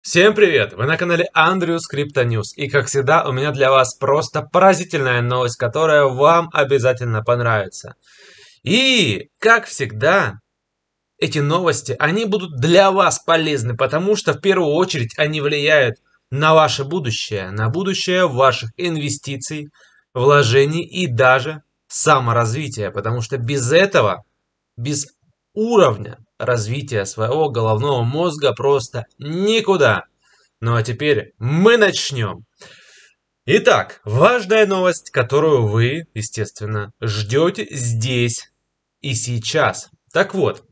Всем привет! Вы на канале Андреw Скрипто News. И как всегда, у меня для вас просто поразительная новость, которая вам обязательно понравится. И, как всегда, эти новости, они будут для вас полезны, потому что в первую очередь они влияют на ваше будущее, на будущее ваших инвестиций, вложений и даже саморазвития, потому что без этого, без уровня развития своего головного мозга просто никуда. Ну а теперь мы начнем. Итак, важная новость, которую вы, естественно, ждете здесь и сейчас. Так вот,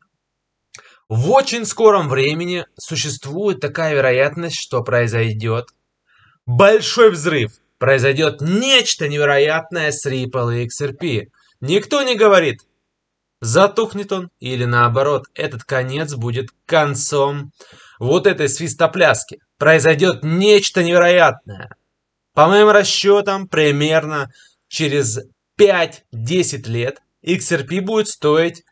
в очень скором времени существует такая вероятность, что произойдет большой взрыв. Произойдет нечто невероятное с Ripple и XRP. Никто не говорит, Затухнет он, или наоборот, этот конец будет концом вот этой свистопляски. Произойдет нечто невероятное. По моим расчетам, примерно через 5-10 лет XRP будет стоить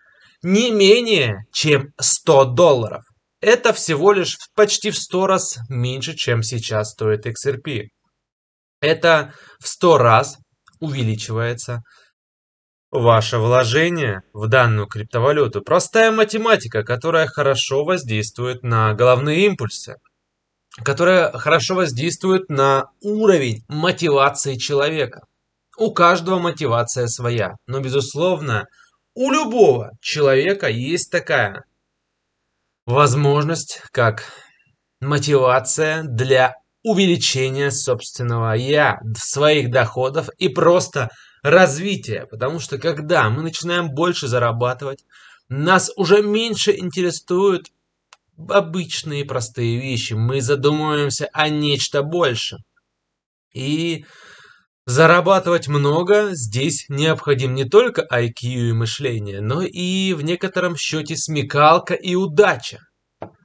не менее чем 100 долларов. Это всего лишь почти в 100 раз меньше, чем сейчас стоит XRP. Это в 100 раз увеличивается Ваше вложение в данную криптовалюту – простая математика, которая хорошо воздействует на головные импульсы, которая хорошо воздействует на уровень мотивации человека. У каждого мотивация своя, но, безусловно, у любого человека есть такая возможность, как мотивация для увеличение собственного я, своих доходов и просто развития. Потому что когда мы начинаем больше зарабатывать, нас уже меньше интересуют обычные простые вещи. Мы задумываемся о нечто большем. И зарабатывать много здесь необходим не только IQ и мышление, но и в некотором счете смекалка и удача.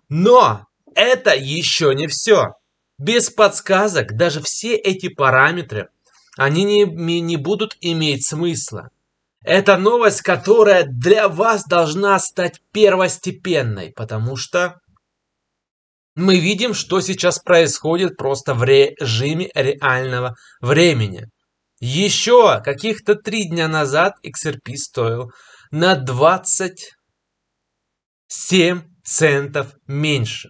Но это еще не все. Без подсказок даже все эти параметры, они не, не будут иметь смысла. Это новость, которая для вас должна стать первостепенной, потому что мы видим, что сейчас происходит просто в режиме реального времени. Еще каких-то три дня назад XRP стоил на 27 центов меньше.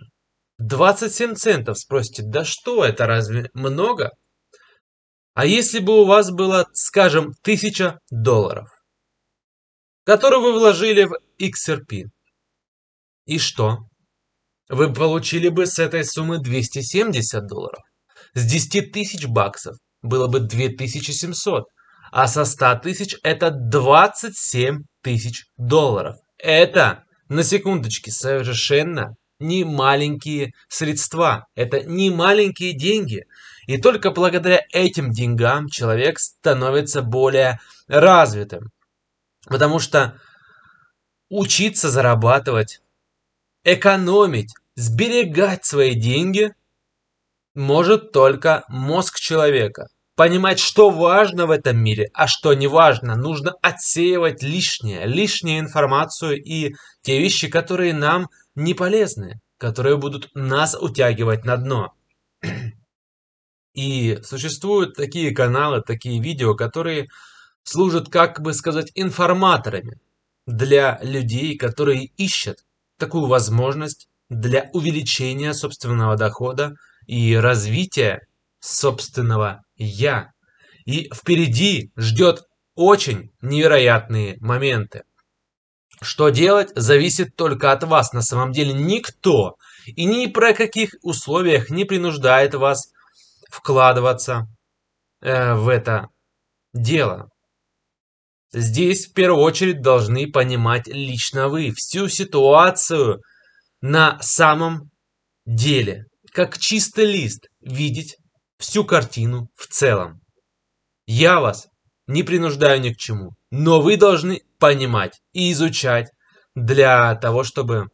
27 центов, спросите, да что это, разве много? А если бы у вас было, скажем, 1000 долларов, которые вы вложили в XRP, и что? Вы получили бы с этой суммы 270 долларов. С 10 тысяч баксов было бы 2700, а со 100 тысяч это 27 тысяч долларов. Это, на секундочке совершенно не маленькие средства, это не маленькие деньги. И только благодаря этим деньгам человек становится более развитым. Потому что учиться зарабатывать, экономить, сберегать свои деньги может только мозг человека. Понимать, что важно в этом мире, а что не важно. Нужно отсеивать лишнее, лишнюю информацию и те вещи, которые нам неполезные, которые будут нас утягивать на дно. И существуют такие каналы, такие видео, которые служат, как бы сказать, информаторами для людей, которые ищут такую возможность для увеличения собственного дохода и развития собственного «я». И впереди ждет очень невероятные моменты. Что делать, зависит только от вас. На самом деле никто и ни про каких условиях не принуждает вас вкладываться э, в это дело. Здесь в первую очередь должны понимать лично вы всю ситуацию на самом деле, как чистый лист, видеть всю картину в целом. Я вас не принуждаю ни к чему. Но вы должны понимать и изучать для того, чтобы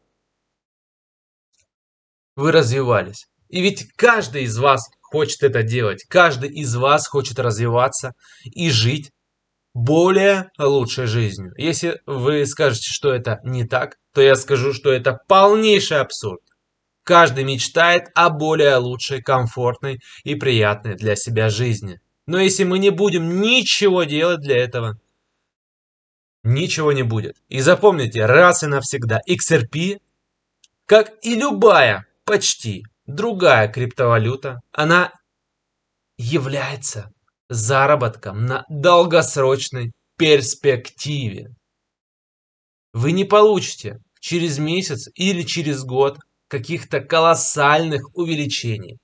вы развивались. И ведь каждый из вас хочет это делать. Каждый из вас хочет развиваться и жить более лучшей жизнью. Если вы скажете, что это не так, то я скажу, что это полнейший абсурд. Каждый мечтает о более лучшей, комфортной и приятной для себя жизни. Но если мы не будем ничего делать для этого, ничего не будет. И запомните раз и навсегда, XRP, как и любая почти другая криптовалюта, она является заработком на долгосрочной перспективе. Вы не получите через месяц или через год каких-то колоссальных увеличений.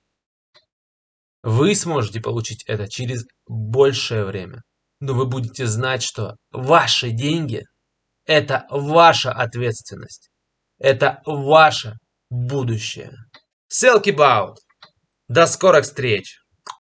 Вы сможете получить это через большее время, но вы будете знать, что ваши деньги – это ваша ответственность, это ваше будущее. Селки Баут! До скорых встреч!